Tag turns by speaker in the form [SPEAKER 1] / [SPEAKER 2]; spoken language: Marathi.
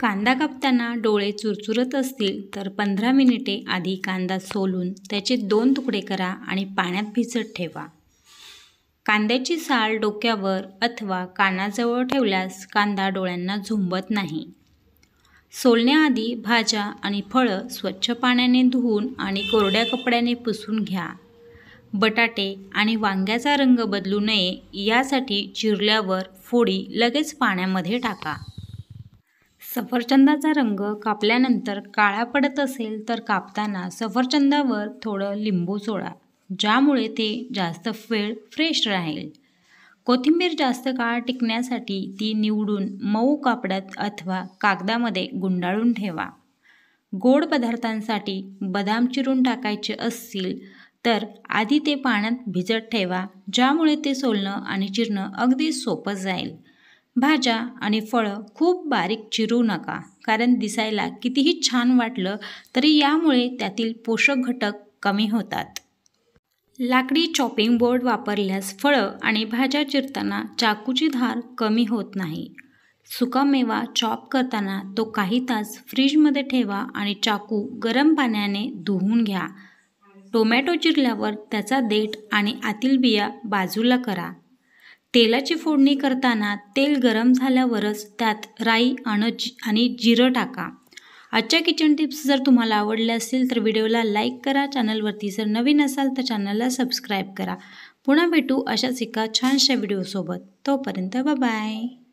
[SPEAKER 1] कांदा कापताना डोळे चुरचुरत असतील तर पंधरा मिनिटे आधी कांदा सोलून त्याचे दोन तुकडे करा आणि पाण्यात भिजत ठेवा कांद्याची साल डोक्यावर अथवा कानाजवळ ठेवल्यास कांदा डोळ्यांना झुंबत नाही सोलण्याआधी भाज्या आणि फळं स्वच्छ पाण्याने धुवून आणि कोरड्या कपड्याने पुसून घ्या बटाटे आणि वांग्याचा रंग बदलू नये यासाठी चिरल्यावर फोडी लगेच पाण्यामध्ये टाका सफरचंदाचा रंग कापल्यानंतर काळा पडत असेल तर कापताना सफरचंदावर थोडं लिंबू सोडा ज्यामुळे ते जास्त वेळ फ्रेश राहील कोथिंबीर जास्त काळ टिकण्यासाठी ती निवडून मऊ कापडात अथवा कागदामध्ये गुंडाळून ठेवा गोड पदार्थांसाठी बदाम चिरून टाकायचे असतील तर आधी ते पाण्यात भिजत ठेवा ज्यामुळे ते सोलणं आणि चिरणं अगदी सोपं जाईल भाज्या आणि फळं खूप बारीक चिरू नका कारण दिसायला कितीही छान वाटलं तरी यामुळे त्यातील पोषक घटक कमी होतात लाकडी चॉपिंग बोर्ड वापरल्यास फळं आणि भाज्या चिरताना चाकूची धार कमी होत नाही सुकामेवा चॉप करताना तो काही तास फ्रीजमध्ये ठेवा आणि चाकू गरम पाण्याने धुवून घ्या टोमॅटो चिरल्यावर त्याचा देठ आणि आतील बिया बाजूला करा तेलाची फोडणी करताना तेल गरम झाल्यावरच त्यात राई आणि आणि जिरं टाका आजच्या किचन टिप्स जर तुम्हाला आवडल्या असतील तर व्हिडिओला लाईक करा चॅनलवरती जर नवीन असाल तर चॅनलला सबस्क्राईब करा पुन्हा भेटू अशाच एका छानशा व्हिडिओसोबत तोपर्यंत बाय